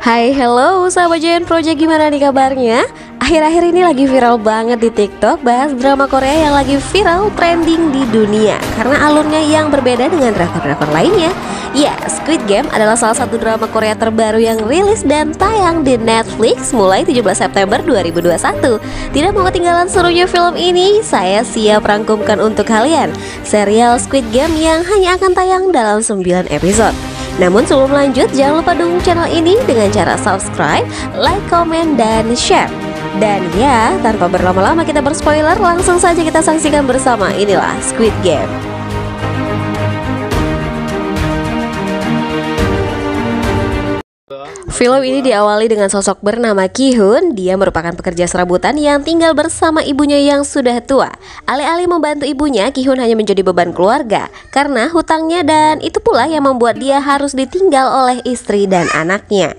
Hai, hello sahabat Jayan Project gimana nih kabarnya? Akhir-akhir ini lagi viral banget di TikTok bahas drama Korea yang lagi viral trending di dunia karena alurnya yang berbeda dengan drakor-drakor lainnya. Ya, Squid Game adalah salah satu drama Korea terbaru yang rilis dan tayang di Netflix mulai 17 September 2021. Tidak mau ketinggalan serunya film ini, saya siap rangkumkan untuk kalian serial Squid Game yang hanya akan tayang dalam 9 episode. Namun sebelum lanjut, jangan lupa dukung channel ini dengan cara subscribe, like, komen, dan share. Dan ya, tanpa berlama-lama kita berspoiler, langsung saja kita saksikan bersama inilah Squid Game. Film ini diawali dengan sosok bernama Kihun. Dia merupakan pekerja serabutan yang tinggal bersama ibunya yang sudah tua. Alih-alih membantu ibunya, Kihun hanya menjadi beban keluarga karena hutangnya dan itu pula yang membuat dia harus ditinggal oleh istri dan anaknya.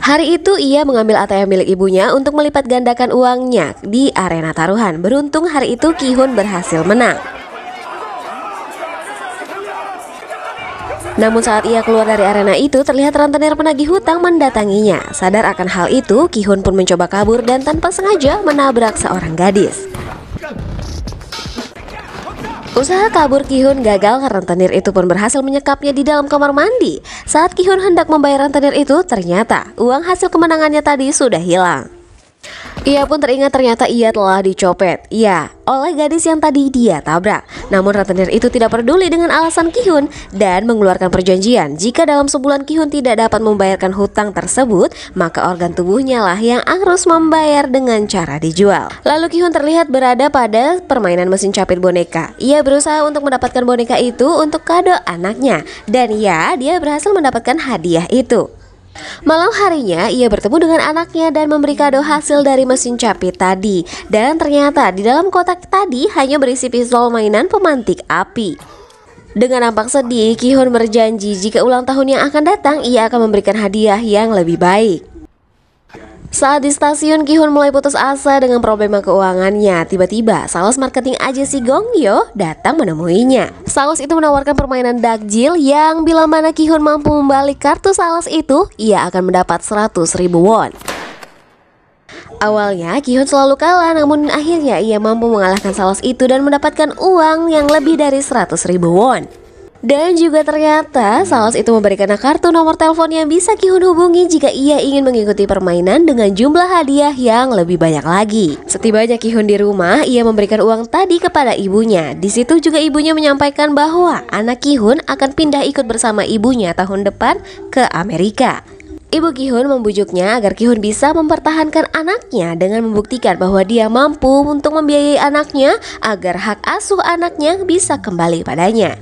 Hari itu ia mengambil ATM milik ibunya untuk melipat gandakan uangnya di arena taruhan. Beruntung hari itu Kihun berhasil menang. Namun saat ia keluar dari arena itu, terlihat rentenir penagih hutang mendatanginya. Sadar akan hal itu, Kihun pun mencoba kabur dan tanpa sengaja menabrak seorang gadis. Usaha kabur Kihun gagal, karena rentenir itu pun berhasil menyekapnya di dalam kamar mandi. Saat Kihun hendak membayar rentenir itu, ternyata uang hasil kemenangannya tadi sudah hilang. Ia pun teringat ternyata ia telah dicopet. ya, oleh gadis yang tadi dia tabrak. Namun rentenir itu tidak peduli dengan alasan Kihun dan mengeluarkan perjanjian jika dalam sebulan Kihun tidak dapat membayarkan hutang tersebut, maka organ tubuhnya lah yang harus membayar dengan cara dijual. Lalu Kihun terlihat berada pada permainan mesin capit boneka. Ia berusaha untuk mendapatkan boneka itu untuk kado anaknya dan ya, dia berhasil mendapatkan hadiah itu. Malam harinya, ia bertemu dengan anaknya dan memberi kado hasil dari mesin capit tadi. Dan ternyata di dalam kotak tadi hanya berisi pistol mainan pemantik api. Dengan nampak sedih, Kihun berjanji jika ulang tahun yang akan datang ia akan memberikan hadiah yang lebih baik. Saat di stasiun, Kihun mulai putus asa dengan problema keuangannya. Tiba-tiba, sales marketing aja si Gongyo datang menemuinya. Sales itu menawarkan permainan dakjil yang bila mana Kihun mampu membalik kartu sales itu, ia akan mendapat 100 ribu won. Awalnya Kihun selalu kalah namun akhirnya ia mampu mengalahkan sales itu dan mendapatkan uang yang lebih dari 100 ribu won. Dan juga ternyata Saos itu memberikan kartu nomor telepon yang bisa Kihun hubungi jika ia ingin mengikuti permainan dengan jumlah hadiah yang lebih banyak lagi. Setibanya Kihun di rumah, ia memberikan uang tadi kepada ibunya. Di situ juga ibunya menyampaikan bahwa anak Kihun akan pindah ikut bersama ibunya tahun depan ke Amerika. Ibu Kihun membujuknya agar Kihun bisa mempertahankan anaknya dengan membuktikan bahwa dia mampu untuk membiayai anaknya agar hak asuh anaknya bisa kembali padanya.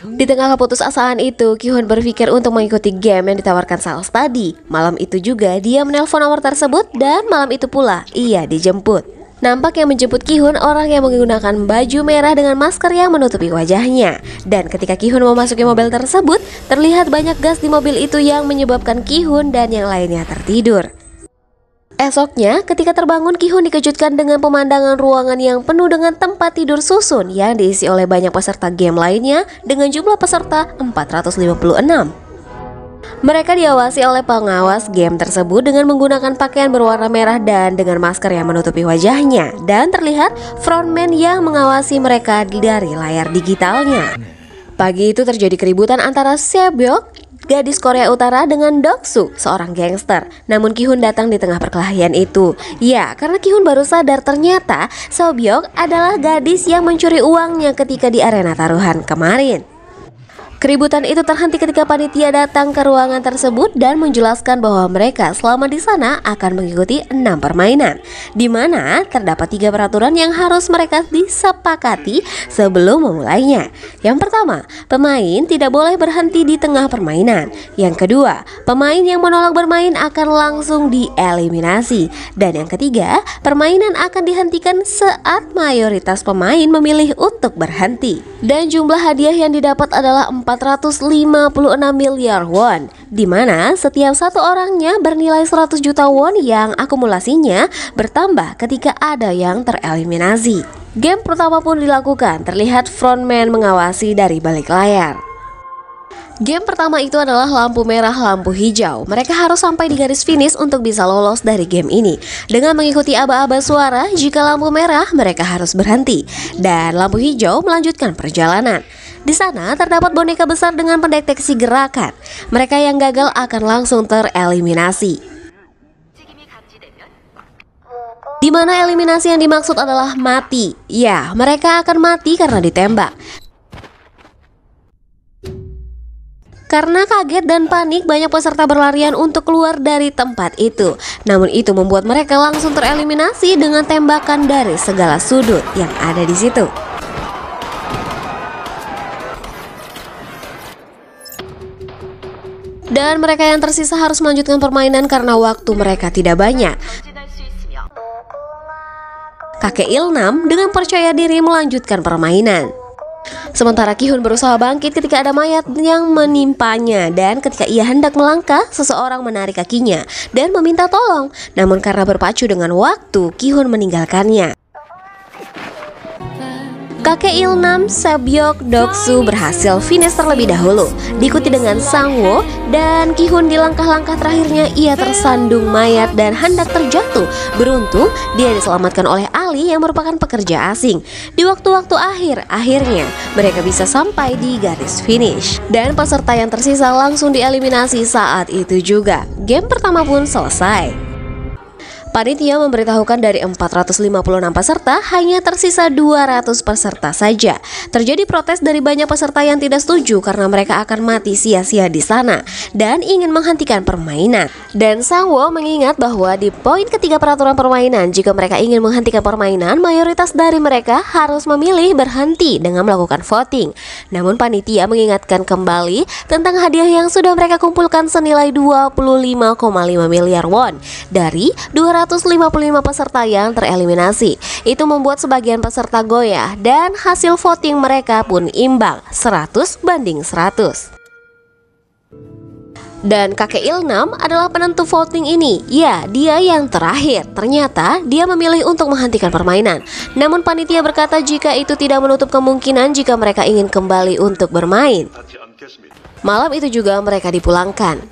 Di tengah keputusasaan itu, Kihun berpikir untuk mengikuti game yang ditawarkan Sals tadi. Malam itu juga dia menelpon nomor tersebut dan malam itu pula ia dijemput. Nampak yang menjemput Kihun orang yang menggunakan baju merah dengan masker yang menutupi wajahnya. Dan ketika Kihun memasuki mobil tersebut, terlihat banyak gas di mobil itu yang menyebabkan Kihun dan yang lainnya tertidur. Esoknya, ketika terbangun, Kihun dikejutkan dengan pemandangan ruangan yang penuh dengan tempat tidur susun yang diisi oleh banyak peserta game lainnya dengan jumlah peserta 456. Mereka diawasi oleh pengawas game tersebut dengan menggunakan pakaian berwarna merah dan dengan masker yang menutupi wajahnya dan terlihat frontman yang mengawasi mereka dari layar digitalnya. Pagi itu terjadi keributan antara Sebyok, gadis Korea Utara dengan Doksu, seorang gangster. Namun Kihun datang di tengah perkelahian itu. Ya, karena Kihun baru sadar ternyata Sobyok adalah gadis yang mencuri uangnya ketika di arena taruhan kemarin. Keributan itu terhenti ketika panitia datang ke ruangan tersebut dan menjelaskan bahwa mereka selama di sana akan mengikuti enam permainan, di mana terdapat tiga peraturan yang harus mereka disepakati sebelum memulainya. Yang pertama, pemain tidak boleh berhenti di tengah permainan. Yang kedua, pemain yang menolak bermain akan langsung dieliminasi. Dan yang ketiga, permainan akan dihentikan saat mayoritas pemain memilih untuk berhenti. Dan jumlah hadiah yang didapat adalah 4 456 miliar won, di mana setiap satu orangnya bernilai 100 juta won yang akumulasinya bertambah ketika ada yang tereliminasi. Game pertama pun dilakukan, terlihat frontman mengawasi dari balik layar. Game pertama itu adalah lampu merah, lampu hijau. Mereka harus sampai di garis finish untuk bisa lolos dari game ini. Dengan mengikuti aba-aba suara, jika lampu merah, mereka harus berhenti. Dan lampu hijau melanjutkan perjalanan. Di sana terdapat boneka besar dengan pendeteksi gerakan. Mereka yang gagal akan langsung tereliminasi. Di mana eliminasi yang dimaksud adalah mati. Ya, mereka akan mati karena ditembak. Karena kaget dan panik, banyak peserta berlarian untuk keluar dari tempat itu. Namun itu membuat mereka langsung tereliminasi dengan tembakan dari segala sudut yang ada di situ. Dan mereka yang tersisa harus melanjutkan permainan karena waktu mereka tidak banyak. Kakek Ilnam dengan percaya diri melanjutkan permainan. Sementara Kihun berusaha bangkit ketika ada mayat yang menimpanya dan ketika ia hendak melangkah, seseorang menarik kakinya dan meminta tolong. Namun karena berpacu dengan waktu, Kihun meninggalkannya. Kakek Ilnam, Sabyok, Doksu berhasil finish terlebih dahulu Diikuti dengan Sangwo dan Kihun di langkah-langkah terakhirnya ia tersandung mayat dan hendak terjatuh Beruntung dia diselamatkan oleh Ali yang merupakan pekerja asing Di waktu-waktu akhir, akhirnya mereka bisa sampai di garis finish Dan peserta yang tersisa langsung dieliminasi saat itu juga Game pertama pun selesai Panitia memberitahukan dari 456 peserta hanya tersisa 200 peserta saja. Terjadi protes dari banyak peserta yang tidak setuju karena mereka akan mati sia-sia di sana dan ingin menghentikan permainan. Dan Sangwo mengingat bahwa di poin ketiga peraturan permainan, jika mereka ingin menghentikan permainan, mayoritas dari mereka harus memilih berhenti dengan melakukan voting. Namun panitia mengingatkan kembali tentang hadiah yang sudah mereka kumpulkan senilai 25,5 miliar won dari 200 155 peserta yang tereliminasi. Itu membuat sebagian peserta goyah dan hasil voting mereka pun imbang 100 banding 100. Dan kakek Ilnam adalah penentu voting ini. Ya, dia yang terakhir. Ternyata dia memilih untuk menghentikan permainan. Namun panitia berkata jika itu tidak menutup kemungkinan jika mereka ingin kembali untuk bermain. Malam itu juga mereka dipulangkan.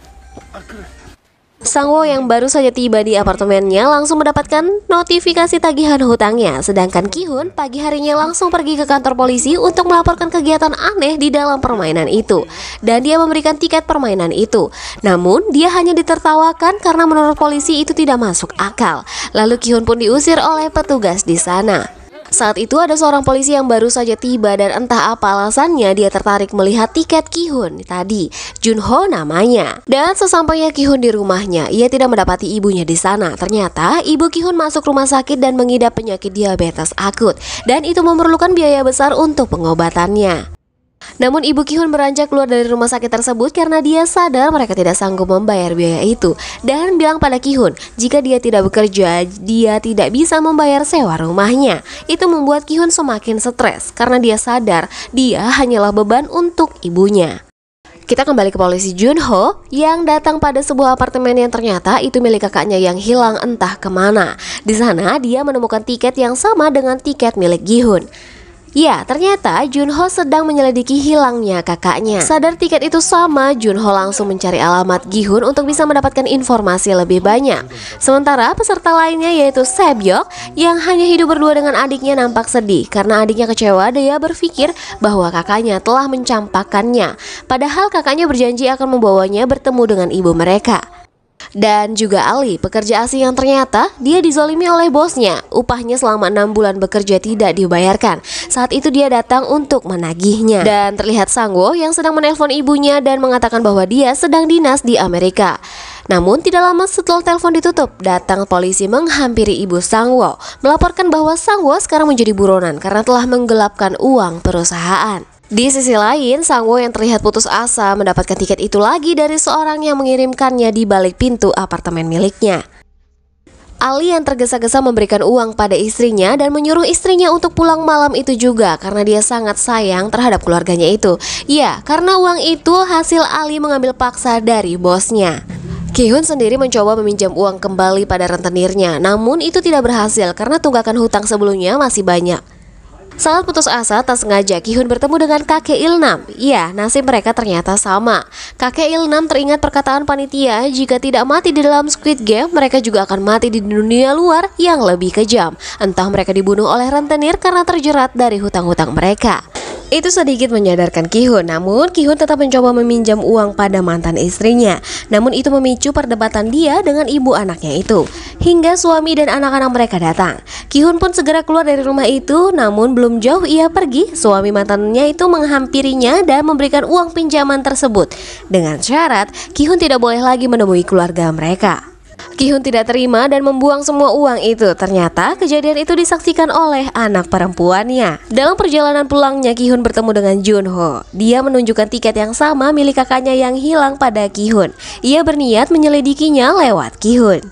Sangwo yang baru saja tiba di apartemennya langsung mendapatkan notifikasi tagihan hutangnya, sedangkan Kihun pagi harinya langsung pergi ke kantor polisi untuk melaporkan kegiatan aneh di dalam permainan itu, dan dia memberikan tiket permainan itu. Namun, dia hanya ditertawakan karena menurut polisi itu tidak masuk akal. Lalu Kihun pun diusir oleh petugas di sana. Saat itu ada seorang polisi yang baru saja tiba dan entah apa alasannya dia tertarik melihat tiket Kihun tadi, Junho namanya. Dan sesampainya Kihun di rumahnya, ia tidak mendapati ibunya di sana. Ternyata ibu Kihun masuk rumah sakit dan mengidap penyakit diabetes akut dan itu memerlukan biaya besar untuk pengobatannya. Namun Ibu Kihun beranjak keluar dari rumah sakit tersebut karena dia sadar mereka tidak sanggup membayar biaya itu dan bilang pada Kihun jika dia tidak bekerja dia tidak bisa membayar sewa rumahnya. Itu membuat Kihun semakin stres karena dia sadar dia hanyalah beban untuk ibunya. Kita kembali ke polisi Junho yang datang pada sebuah apartemen yang ternyata itu milik kakaknya yang hilang entah kemana. Di sana dia menemukan tiket yang sama dengan tiket milik Gihun. Ya, ternyata Junho sedang menyelidiki hilangnya kakaknya. Sadar tiket itu sama, Junho langsung mencari alamat Gihun untuk bisa mendapatkan informasi lebih banyak. Sementara peserta lainnya yaitu Sebyok yang hanya hidup berdua dengan adiknya nampak sedih karena adiknya kecewa dia berpikir bahwa kakaknya telah mencampakannya. Padahal kakaknya berjanji akan membawanya bertemu dengan ibu mereka. Dan juga Ali, pekerja asing yang ternyata dia dizolimi oleh bosnya. Upahnya selama enam bulan bekerja tidak dibayarkan. Saat itu dia datang untuk menagihnya. Dan terlihat Sangwo yang sedang menelpon ibunya dan mengatakan bahwa dia sedang dinas di Amerika. Namun tidak lama setelah telepon ditutup, datang polisi menghampiri ibu Sangwo, melaporkan bahwa Sangwo sekarang menjadi buronan karena telah menggelapkan uang perusahaan. Di sisi lain, Sangwo yang terlihat putus asa mendapatkan tiket itu lagi dari seorang yang mengirimkannya di balik pintu apartemen miliknya. Ali yang tergesa-gesa memberikan uang pada istrinya dan menyuruh istrinya untuk pulang malam itu juga karena dia sangat sayang terhadap keluarganya itu. Ya, karena uang itu hasil Ali mengambil paksa dari bosnya. Kihun sendiri mencoba meminjam uang kembali pada rentenirnya, namun itu tidak berhasil karena tunggakan hutang sebelumnya masih banyak. Saat putus asa, tak sengaja Kihun bertemu dengan kakek Ilnam. Iya, nasib mereka ternyata sama. Kakek Ilnam teringat perkataan panitia, jika tidak mati di dalam Squid Game, mereka juga akan mati di dunia luar yang lebih kejam. Entah mereka dibunuh oleh rentenir karena terjerat dari hutang-hutang mereka. Itu sedikit menyadarkan Kihun, namun Kihun tetap mencoba meminjam uang pada mantan istrinya. Namun itu memicu perdebatan dia dengan ibu anaknya itu, hingga suami dan anak-anak mereka datang. Kihun pun segera keluar dari rumah itu, namun belum jauh ia pergi, suami mantannya itu menghampirinya dan memberikan uang pinjaman tersebut. Dengan syarat, Kihun tidak boleh lagi menemui keluarga mereka. Kihun tidak terima dan membuang semua uang itu. Ternyata kejadian itu disaksikan oleh anak perempuannya. Dalam perjalanan pulangnya, Kihun bertemu dengan Junho. Dia menunjukkan tiket yang sama milik kakaknya yang hilang pada Kihun. Ia berniat menyelidikinya lewat Kihun.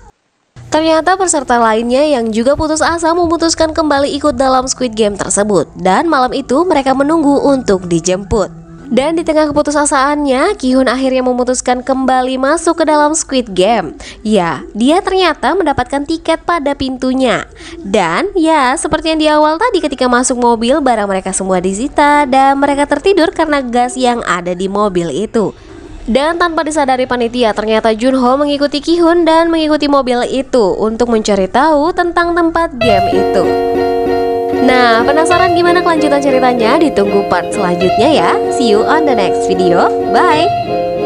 Ternyata peserta lainnya yang juga putus asa memutuskan kembali ikut dalam Squid Game tersebut dan malam itu mereka menunggu untuk dijemput. Dan di tengah keputusasaannya, Kihun akhirnya memutuskan kembali masuk ke dalam Squid Game. Ya, dia ternyata mendapatkan tiket pada pintunya. Dan ya, seperti yang di awal tadi ketika masuk mobil, barang mereka semua disita dan mereka tertidur karena gas yang ada di mobil itu. Dan tanpa disadari panitia, ternyata Junho mengikuti Kihun dan mengikuti mobil itu untuk mencari tahu tentang tempat game itu. Nah, penasaran gimana kelanjutan ceritanya? Ditunggu part selanjutnya ya. See you on the next video. Bye.